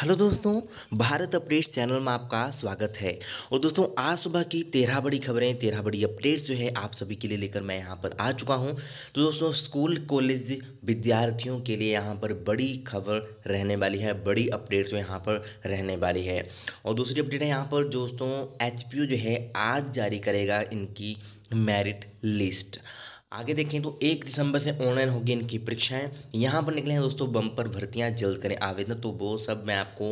Hello दोस्तों Bharat updates channel में आपका स्वागत है और दोस्तों आज सुबह की तेरह बड़ी खबरें तेरह बड़ी अपडेट्स जो है आप सभी के लिए लेकर मैं यहाँ पर आ चुका हूँ तो दोस्तों स्कूल कॉलेज विद्यार्थियों के लिए यहाँ पर बड़ी खबर रहने वाली है बड़ी अपडेट जो यहाँ पर रहने वाली है और दूसरी अपडेट है यहाँ पर दोस्तों एच जो है आज जारी करेगा इनकी मेरिट लिस्ट आगे देखें तो एक दिसंबर से ऑनलाइन होगी इनकी परीक्षाएं यहाँ पर निकले हैं दोस्तों बम्पर भर्तियाँ जल्द करें आवेदन तो वो सब मैं आपको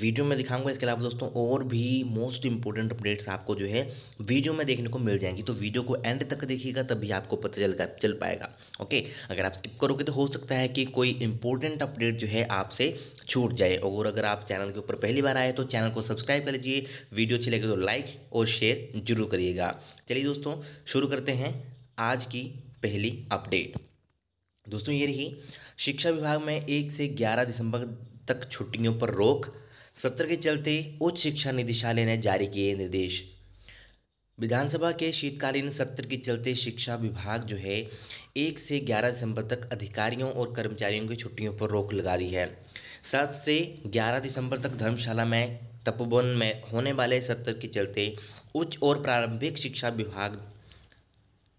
वीडियो में दिखाऊंगा इसके अलावा दोस्तों और भी मोस्ट इंपॉर्टेंट अपडेट्स आपको जो है वीडियो में देखने को मिल जाएंगी तो वीडियो को एंड तक देखिएगा तभी आपको पता चल चल पाएगा ओके अगर आप स्किप करोगे तो हो सकता है कि कोई इंपॉर्टेंट अपडेट जो है आपसे छूट जाए और अगर आप चैनल के ऊपर पहली बार आए तो चैनल को सब्सक्राइब कर लीजिए वीडियो अच्छी लगे तो लाइक और शेयर जरूर करिएगा चलिए दोस्तों शुरू करते हैं आज की पहली अपडेट दोस्तों ये रही शिक्षा विभाग में एक से ग्यारह दिसंबर तक छुट्टियों पर रोक सत्र के चलते उच्च शिक्षा निदेशालय ने जारी किए निर्देश विधानसभा के शीतकालीन सत्र के चलते शिक्षा विभाग जो है एक से ग्यारह दिसंबर तक अधिकारियों और कर्मचारियों की छुट्टियों पर रोक लगा दी है सात से ग्यारह दिसंबर तक धर्मशाला में तपोवन में होने वाले सत्र के चलते उच्च और प्रारंभिक शिक्षा विभाग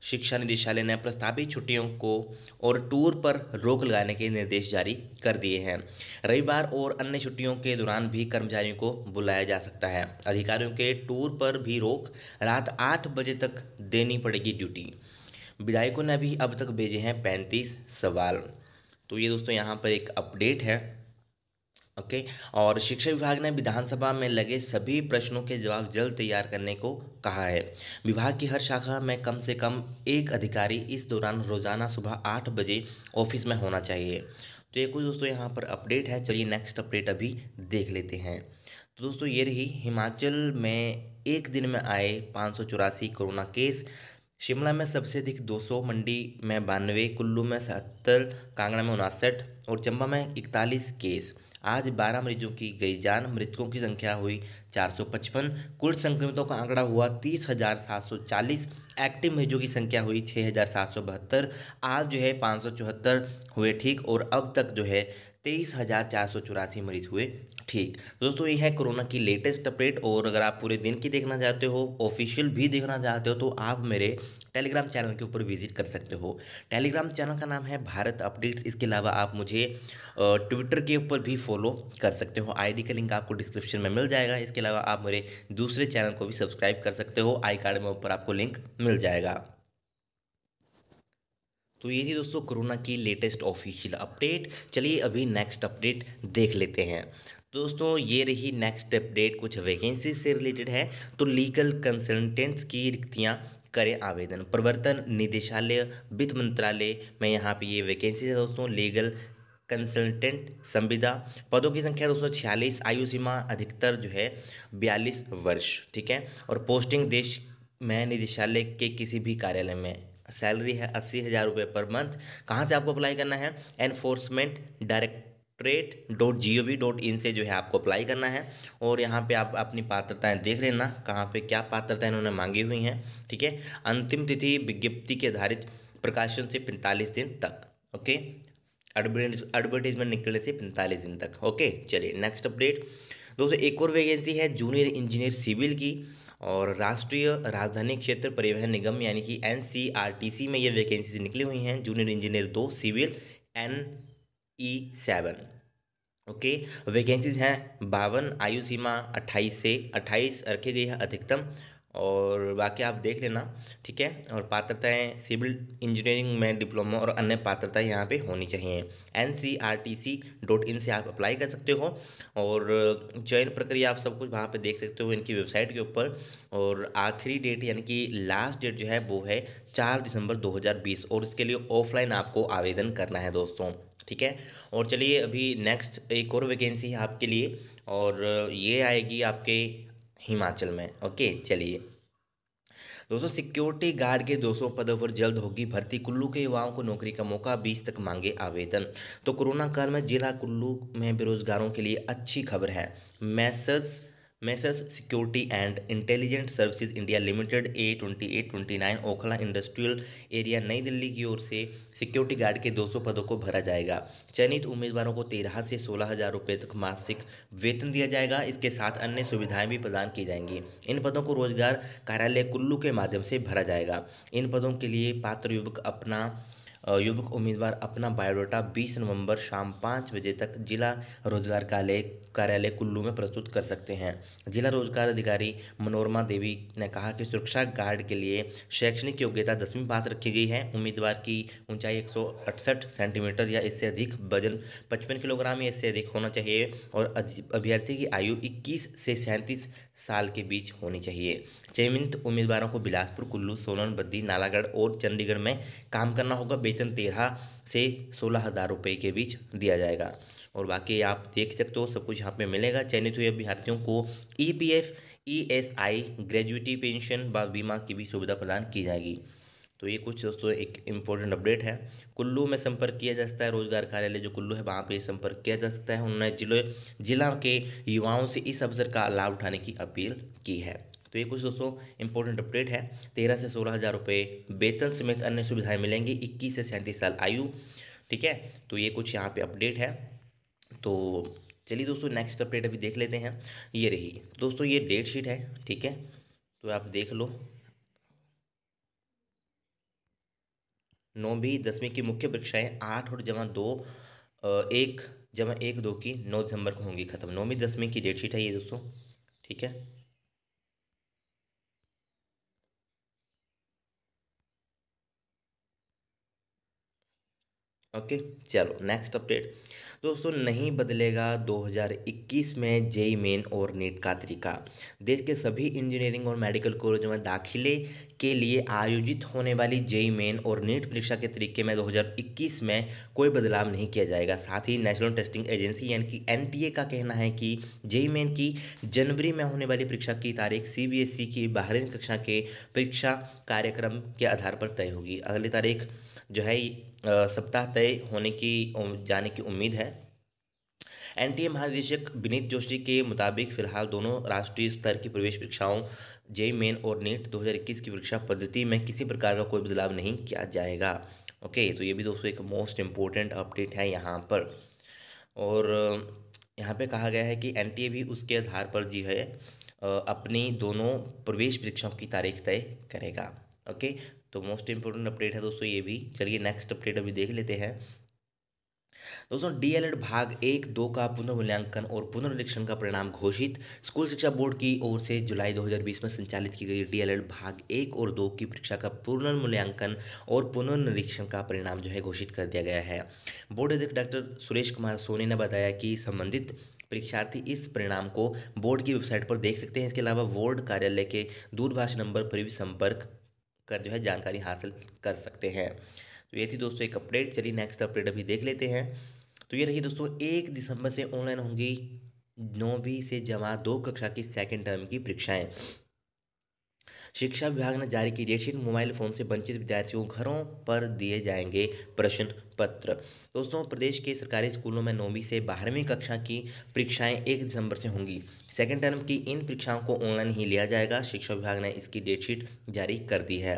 शिक्षा निदेशालय ने प्रस्तावित छुट्टियों को और टूर पर रोक लगाने के निर्देश जारी कर दिए हैं रविवार और अन्य छुट्टियों के दौरान भी कर्मचारियों को बुलाया जा सकता है अधिकारियों के टूर पर भी रोक रात आठ बजे तक देनी पड़ेगी ड्यूटी विधायकों ने भी अब तक भेजे हैं पैंतीस सवाल तो ये दोस्तों यहाँ पर एक अपडेट है ओके और शिक्षा विभाग ने विधानसभा में लगे सभी प्रश्नों के जवाब जल्द तैयार करने को कहा है विभाग की हर शाखा में कम से कम एक अधिकारी इस दौरान रोजाना सुबह आठ बजे ऑफिस में होना चाहिए तो ये कुछ दोस्तों यहाँ पर अपडेट है चलिए नेक्स्ट अपडेट अभी देख लेते हैं तो दोस्तों ये रही हिमाचल में एक दिन में आए पाँच कोरोना केस शिमला में सबसे अधिक 200 मंडी में बानवे कुल्लू में सहत्तर कांगड़ा में उनासठ और चंबा में इकतालीस केस आज 12 मरीजों की गई जान मृतकों की संख्या हुई 455 कुल संक्रमितों का आंकड़ा हुआ 30,740 एक्टिव मरीजों की संख्या हुई बहत्तर आज जो है पाँच हुए ठीक और अब तक जो है तेईस हज़ार चार सौ चौरासी मरीज हुए ठीक दोस्तों ये है कोरोना की लेटेस्ट अपडेट और अगर आप पूरे दिन की देखना चाहते हो ऑफिशियल भी देखना चाहते हो तो आप मेरे टेलीग्राम चैनल के ऊपर विजिट कर सकते हो टेलीग्राम चैनल का नाम है भारत अपडेट्स इसके अलावा आप मुझे ट्विटर के ऊपर भी फॉलो कर सकते हो आईडी का लिंक आपको डिस्क्रिप्शन में मिल जाएगा इसके अलावा आप मेरे दूसरे चैनल को भी सब्सक्राइब कर सकते हो आई कार्ड में ऊपर आपको लिंक मिल जाएगा तो ये थी दोस्तों कोरोना की लेटेस्ट ऑफिशियल अपडेट चलिए अभी नेक्स्ट अपडेट देख लेते हैं दोस्तों ये रही नेक्स्ट अपडेट कुछ वैकेंसी से रिलेटेड है तो लीगल कंसल्टेंट्स की रिक्तियाँ करें आवेदन प्रवर्तन निदेशालय वित्त मंत्रालय में यहाँ पे ये वैकेंसी है दोस्तों लीगल कंसल्टेंट संविदा पदों की संख्या दोस्तों छियालीस आयु सीमा अधिकतर जो है बयालीस वर्ष ठीक है और पोस्टिंग देश में निदेशालय के किसी भी कार्यालय में सैलरी है अस्सी हज़ार रुपये पर मंथ कहाँ से आपको अप्लाई करना है enforcement directorate dot G O V dot in से जो है आपको अप्लाई करना है और यहाँ पे आप अपनी पात्रताएं देख लेना कहाँ पे क्या पात्रताएं इन्होंने मांगी हुई हैं ठीक है अंतिम तिथि विज्ञप्ति के आधारित प्रकाशन से पैंतालीस दिन तक ओके एडवर्टीजमेंट निकलने से पैंतालीस दिन तक ओके चलिए नेक्स्ट अपडेट दोस्तों एक और वैकेंसी है जूनियर इंजीनियर सिविल की और राष्ट्रीय राजधानी क्षेत्र परिवहन निगम यानी कि एन में ये वैकेंसी निकली हुई हैं जूनियर इंजीनियर दो civil N E seven okay vacancies हैं बावन आयु सीमा अट्ठाईस से अट्ठाईस रखी गई है अधिकतम और बाकी आप देख लेना ठीक है और पात्रताएं सिविल इंजीनियरिंग में डिप्लोमा और अन्य पात्रताएं यहाँ पे होनी चाहिए N C R T C dot in से आप अप्लाई कर सकते हो और चयन प्रक्रिया आप सब कुछ वहाँ पे देख सकते हो इनकी वेबसाइट के ऊपर और आखिरी डेट यानी कि लास्ट डेट जो है वो है चार दिसंबर दो हज़ार बीस और इसके लिए ऑफलाइन आपको आवेदन करना है दोस्तों ठीक है और चलिए अभी नेक्स्ट एक और वैकेंसी है आपके लिए और ये आएगी आपके हिमाचल में ओके चलिए दोस्तों सिक्योरिटी गार्ड के 200 पदों पर जल्द होगी भर्ती कुल्लू के युवाओं को नौकरी का मौका 20 तक मांगे आवेदन तो कोरोना काल में जिला कुल्लू में बेरोजगारों के लिए अच्छी खबर है messrs message security and intelligent services India limited A twenty eight twenty nine Okhla industrial area New Delhi की ओर से सिक्योरिटी गार्ड के 200 पदों को भरा जाएगा चयनित उम्मीदवारों को तेरह से सोलह हज़ार रुपये तक मासिक वेतन दिया जाएगा इसके साथ अन्य सुविधाएं भी प्रदान की जाएंगी इन पदों को रोजगार कार्यालय कुल्लू के माध्यम से भरा जाएगा इन पदों के लिए पात्र युवक अपना युवक उम्मीदवार अपना बायोडाटा 20 नवंबर शाम पाँच बजे तक जिला रोजगार कार्यालय कार्यालय कुल्लू में प्रस्तुत कर सकते हैं जिला रोजगार अधिकारी मनोरमा देवी ने कहा कि सुरक्षा गार्ड के लिए शैक्षणिक योग्यता दसवीं पास रखी गई है उम्मीदवार की ऊंचाई एक सेंटीमीटर या इससे अधिक वजन पचपन किलोग्राम या इससे अधिक होना चाहिए और अभ्यर्थी की आयु इक्कीस से सैंतीस साल के बीच होनी चाहिए चयनित उम्मीदवारों को बिलासपुर कुल्लू सोलन बद्दी नालागढ़ और चंडीगढ़ में काम करना होगा वेतन तेरह से सोलह हज़ार रुपये के बीच दिया जाएगा और बाकी आप देख सकते हो सब कुछ यहाँ पे मिलेगा चयनित हुए अभ्यर्थियों को E P F E S I gratuity pension व बीमा की भी सुविधा प्रदान की जाएगी तो ये कुछ दोस्तों एक इम्पोर्टेंट अपडेट है कुल्लू में संपर्क किया जा सकता है रोजगार कार्यालय जो कुल्लू है वहाँ पे संपर्क किया जा सकता है उन्होंने जिले जिला के युवाओं से इस अवसर का लाभ उठाने की अपील की है तो ये कुछ दोस्तों इम्पोर्टेंट अपडेट है तेरह से सोलह हज़ार रुपये वेतन समेत अन्य सुविधाएँ मिलेंगी इक्कीस से सैंतीस साल आयु ठीक है तो ये कुछ यहाँ पर अपडेट है तो चलिए दोस्तों नेक्स्ट अपडेट अभी देख लेते हैं ये रही दोस्तों ये डेट शीट है ठीक है तो आप देख लो नौवीं दसवीं की मुख्य परीक्षाएं आठ और जमा दो एक जमा एक दो की नौ दिसंबर को होंगी ख़त्म नौवीं दसवीं की डेट शीट है ये दोस्तों ठीक है ओके चलो नेक्स्ट अपडेट दोस्तों नहीं बदलेगा 2021 में जेई मेन और नीट का तरीका देश के सभी इंजीनियरिंग और मेडिकल कॉलेजों में दाखिले के लिए आयोजित होने वाली जेई मेन और नीट परीक्षा के तरीके में 2021 में कोई बदलाव नहीं किया जाएगा साथ ही नेशनल टेस्टिंग एजेंसी यानी कि एनटीए का कहना है कि जेई मेन की जनवरी में होने वाली परीक्षा की तारीख सी e की बारहवीं कक्षा के परीक्षा कार्यक्रम के आधार पर तय होगी अगली तारीख जो है सप्ताह तय होने की जाने की उम्मीद है एनटीए महानिदेशक विनीत जोशी के मुताबिक फिलहाल दोनों राष्ट्रीय स्तर की प्रवेश परीक्षाओं जे मेन और नेट 2021 की परीक्षा पद्धति में किसी प्रकार का कोई बदलाव नहीं किया जाएगा ओके तो ये भी दोस्तों एक मोस्ट इम्पोर्टेंट अपडेट है यहाँ पर और यहाँ पे कहा गया है कि एनटीए भी उसके आधार पर जी है अपनी दोनों प्रवेश परीक्षाओं की तारीख तय करेगा ओके तो मोस्ट इंपोर्टेंट अपडेट है दोस्तों ये भी चलिए नेक्स्ट अपडेट अभी देख लेते हैं दोस्तों डीएलएड भाग एक दो का पुनर्मूल्यांकन और पुनर्निरीक्षण का परिणाम घोषित स्कूल शिक्षा बोर्ड की ओर से जुलाई 2020 में संचालित की गई डीएलएड भाग एक और दो की परीक्षा का पुनर्मूल्यांकन और पुनर्निरीक्षण का परिणाम जो है घोषित कर दिया गया है बोर्ड अध्यक्ष डॉक्टर सुरेश कुमार सोनी ने बताया कि संबंधित परीक्षार्थी इस परिणाम को बोर्ड की वेबसाइट पर देख सकते हैं इसके अलावा बोर्ड कार्यालय के दूरभाष नंबर पर भी संपर्क कर जो है जानकारी हासिल कर सकते हैं तो ये थी दोस्तों एक अपडेट चलिए नेक्स्ट अपडेट अभी देख लेते हैं तो ये रही दोस्तों एक दिसंबर से ऑनलाइन होंगी नौवीं से जमा दो कक्षा की सेकेंड टर्म की परीक्षाएँ शिक्षा विभाग ने जारी की डेटशीट मोबाइल फ़ोन से वंचित विद्यार्थियों घरों पर दिए जाएंगे प्रश्न पत्र दोस्तों प्रदेश के सरकारी स्कूलों में नौवीं से बारहवीं कक्षा की परीक्षाएं एक दिसंबर से होंगी सेकेंड टर्म की इन परीक्षाओं को ऑनलाइन ही लिया जाएगा शिक्षा विभाग ने इसकी डेटशीट जारी कर दी है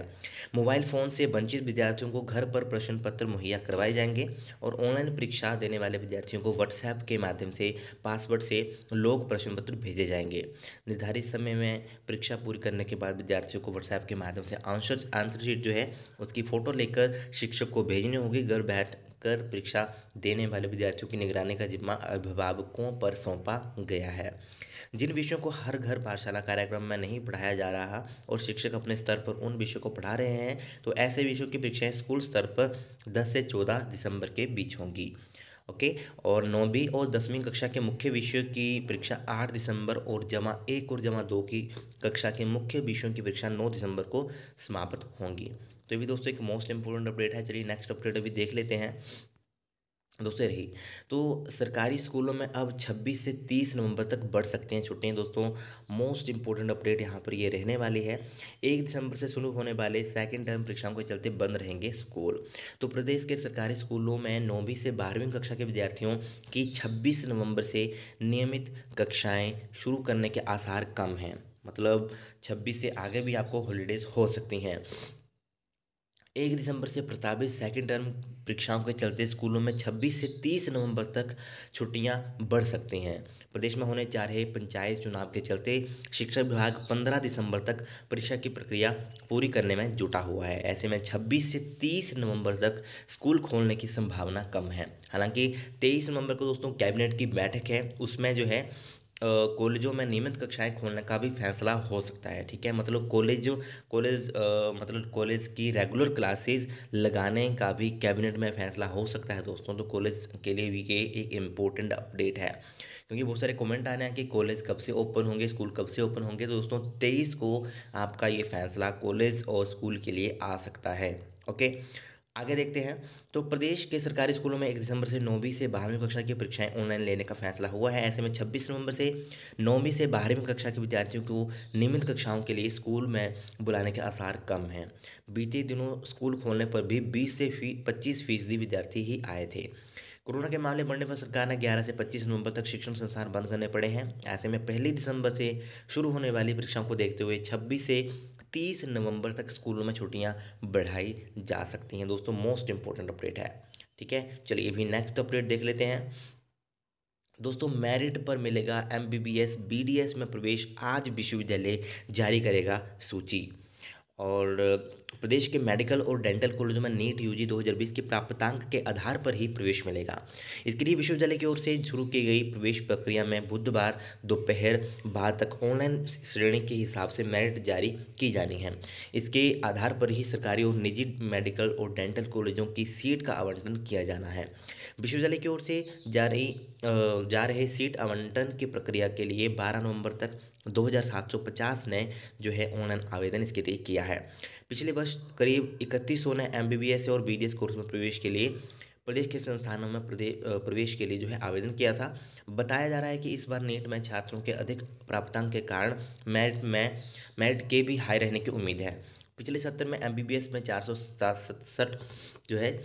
मोबाइल फ़ोन से वंचित विद्यार्थियों को घर पर प्रश्न पत्र मुहैया करवाए जाएंगे और ऑनलाइन परीक्षा देने वाले विद्यार्थियों को व्हाट्सएप के माध्यम से पासवर्ड से लोग प्रश्न पत्र भेजे जाएंगे निर्धारित समय में परीक्षा पूरी करने के बाद विद्यार्थियों को व्हाट्सएप के माध्यम से आंसर आंसर शीट जो है उसकी फ़ोटो लेकर शिक्षक को भेजनी होगी घर बैठ कर परीक्षा देने वाले विद्यार्थियों की निगरानी का जिम्मा अभिभावकों पर सौंपा गया है जिन विषयों को हर घर पाठशाला कार्यक्रम में नहीं पढ़ाया जा रहा और शिक्षक अपने स्तर पर उन विषयों को पढ़ा रहे हैं तो ऐसे विषयों की परीक्षाएँ स्कूल स्तर पर दस से चौदह दिसंबर के बीच होंगी ओके okay? और नौवीं और दसवीं कक्षा के मुख्य विषयों की परीक्षा आठ दिसंबर और जमा एक और जमा दो की कक्षा के मुख्य विषयों की परीक्षा नौ दिसंबर को समाप्त होंगी तो ये भी दोस्तों एक मोस्ट इंपॉर्टेंट अपडेट है चलिए नेक्स्ट अपडेट अभी देख लेते हैं दोस्तों रही तो सरकारी स्कूलों में अब 26 से 30 नवंबर तक बढ़ सकते हैं छुट्टियां दोस्तों मोस्ट इंपॉर्टेंट अपडेट यहां पर ये रहने वाली है एक दिसंबर से शुरू होने वाले सेकंड टर्म परीक्षाओं के चलते बंद रहेंगे स्कूल तो प्रदेश के सरकारी स्कूलों में नौवीं से बारहवीं कक्षा के विद्यार्थियों की छब्बीस नवम्बर से नियमित कक्षाएँ शुरू करने के आसार कम हैं मतलब छब्बीस से आगे भी आपको हॉलीडेज़ हो सकती हैं एक दिसंबर से प्रस्तावित सेकेंड टर्म परीक्षाओं के चलते स्कूलों में 26 से 30 नवंबर तक छुट्टियां बढ़ सकती हैं प्रदेश में होने जा रहे पंचायत चुनाव के चलते शिक्षा विभाग 15 दिसंबर तक परीक्षा की प्रक्रिया पूरी करने में जुटा हुआ है ऐसे में 26 से 30 नवंबर तक स्कूल खोलने की संभावना कम है हालांकि 23 नवंबर को दोस्तों कैबिनेट की बैठक है उसमें जो है कॉलेजों में नियमित कक्षाएं खोलने का भी फैसला हो सकता है ठीक है मतलब कॉलेज जो कॉलेज मतलब कॉलेज की रेगुलर क्लासेस लगाने का भी कैबिनेट में फैसला हो सकता है दोस्तों तो कॉलेज के लिए भी ये एक इम्पोर्टेंट अपडेट है क्योंकि बहुत सारे कमेंट आ रहे हैं कि कॉलेज कब से ओपन होंगे स्कूल कब से ओपन होंगे दोस्तों तेईस को आपका ये फैसला कॉलेज और स्कूल के लिए आ सकता है ओके आगे देखते हैं तो प्रदेश के सरकारी स्कूलों में एक दिसंबर से नौवीं से बारहवीं कक्षा की परीक्षाएं ऑनलाइन लेने का फैसला हुआ है ऐसे में 26 नवंबर से नौवीं से बारहवीं कक्षा के विद्यार्थियों को नियमित कक्षाओं के लिए स्कूल में बुलाने के आसार कम हैं बीते दिनों स्कूल खोलने पर भी बीस से फी पच्चीस फीसदी विद्यार्थी ही आए थे कोरोना के मामले बढ़ने पर सरकार ने 11 से 25 नवंबर तक शिक्षण संस्थान बंद करने पड़े हैं ऐसे में पहली दिसंबर से शुरू होने वाली परीक्षाओं को देखते हुए 26 से तीस नवंबर तक स्कूलों में छुट्टियाँ बढ़ाई जा सकती हैं दोस्तों मोस्ट इंपॉर्टेंट अपडेट है ठीक है चलिए अभी नेक्स्ट अपडेट देख लेते हैं दोस्तों मेरिट पर मिलेगा एमबीबीएस बीडीएस में प्रवेश आज विश्वविद्यालय जारी करेगा सूची और प्रदेश के मेडिकल और डेंटल कॉलेजों में नीट यूजी 2020 के प्राप्तांक के आधार पर ही प्रवेश मिलेगा इसके लिए विश्वविद्यालय की ओर से शुरू की गई प्रवेश प्रक्रिया में बुधवार दोपहर बाद तक ऑनलाइन श्रेणी के हिसाब से मेरिट जारी की जानी है इसके आधार पर ही सरकारी और निजी मेडिकल और डेंटल कॉलेजों की सीट का आवंटन किया जाना है विश्वविद्यालय की ओर से जारी जा रहे सीट आवंटन की प्रक्रिया के लिए 12 नवंबर तक 2750 ने जो है ऑनलाइन आवेदन इसके लिए किया है पिछले वर्ष करीब इकतीस सौ ने एम और बी कोर्स में प्रवेश के लिए प्रदेश के संस्थानों में प्रवेश के लिए जो है आवेदन किया था बताया जा रहा है कि इस बार नेट में छात्रों के अधिक प्राप्तांक के कारण मेरिट में मेरिट के भी हाई रहने की उम्मीद है पिछले सत्र में एम में चार जो है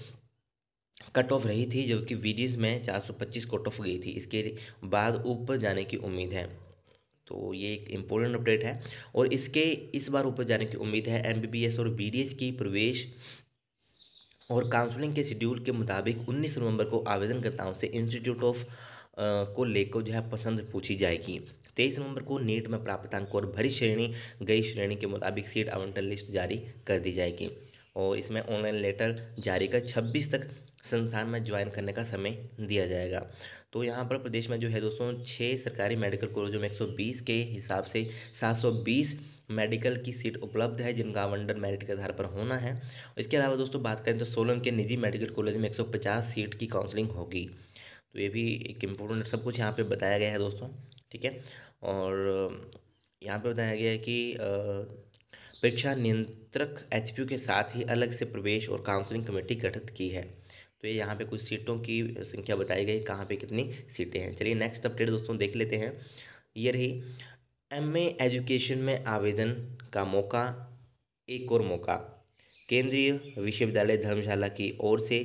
कट ऑफ रही थी जबकि वीडियोस में 425 कट ऑफ गई थी इसके बाद ऊपर जाने की उम्मीद है तो ये एक इम्पोर्टेंट अपडेट है और इसके इस बार ऊपर जाने की उम्मीद है एमबीबीएस और बीडीएस की प्रवेश और काउंसलिंग के शेड्यूल के मुताबिक 19 नवंबर को आवेदनकर्ताओं से इंस्टीट्यूट ऑफ को लेकर जो है पसंद पूछी जाएगी तेईस नवंबर को नीट में प्राप्त अंक और भरी श्रेणी गई श्रेणी के मुताबिक सीट आवंटन लिस्ट जारी कर दी जाएगी और इसमें ऑनलाइन लेटर जारी कर छब्बीस तक संस्थान में ज्वाइन करने का समय दिया जाएगा तो यहाँ पर प्रदेश में जो है दोस्तों छः सरकारी मेडिकल कॉलेजों में 120 के हिसाब से 720 मेडिकल की सीट उपलब्ध है जिनका आवंटन मेरिट के आधार पर होना है इसके अलावा दोस्तों बात करें तो सोलन के निजी मेडिकल कॉलेज में 150 सीट की काउंसलिंग होगी तो ये भी एक इम्पोर्टेंट सब कुछ यहाँ पे बताया गया है दोस्तों ठीक है और यहाँ पे बताया गया है कि परीक्षा नियंत्रक एच के साथ ही अलग से प्रवेश और काउंसलिंग कमेटी गठित की है तो ये यहाँ पे कुछ सीटों की संख्या बताई गई कहाँ पे कितनी सीटें हैं चलिए नेक्स्ट अपडेट दोस्तों देख लेते हैं ये रही एम एजुकेशन में आवेदन का मौका एक और मौका केंद्रीय विश्वविद्यालय धर्मशाला की ओर से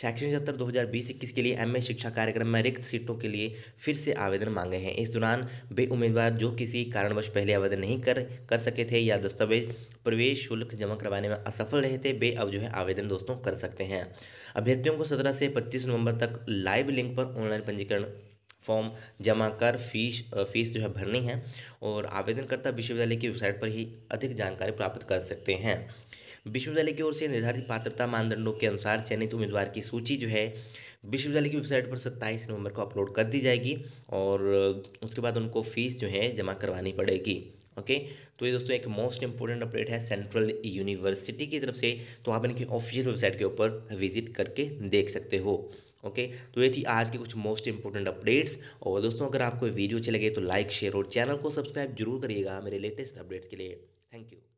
शैक्षणिक सत्र 2020-21 के लिए एमए शिक्षा कार्यक्रम में रिक्त सीटों के लिए फिर से आवेदन मांगे हैं इस दौरान वे उम्मीदवार जो किसी कारणवश पहले आवेदन नहीं कर कर सके थे या दस्तावेज प्रवेश शुल्क जमा करवाने में असफल रहे थे वे अब जो है आवेदन दोस्तों कर सकते हैं अभ्यर्थियों को सत्रह से पच्चीस नवंबर तक लाइव लिंक पर ऑनलाइन पंजीकरण फॉर्म जमा कर फीस फीस जो है भरनी है और आवेदनकर्ता विश्वविद्यालय की वेबसाइट पर ही अधिक जानकारी प्राप्त कर सकते हैं विश्वविद्यालय की ओर से निर्धारित पात्रता मानदंडों के अनुसार चयनित उम्मीदवार की सूची जो है विश्वविद्यालय की वेबसाइट पर सत्ताईस नवंबर को अपलोड कर दी जाएगी और उसके बाद उनको फीस जो है जमा करवानी पड़ेगी ओके तो ये दोस्तों एक मोस्ट इंपॉर्टेंट अपडेट है सेंट्रल यूनिवर्सिटी की तरफ से तो आप इनकी ऑफिशियल वेबसाइट के ऊपर विजिट करके देख सकते हो ओके okay? तो ये थी आज की कुछ मोस्ट इंपॉर्टेंट अपडेट्स और दोस्तों अगर आपको वीडियो अच्छे लगे तो लाइक शेयर और चैनल को सब्सक्राइब जरूर करिएगा मेरे लेटेस्ट अपडेट्स के लिए थैंक यू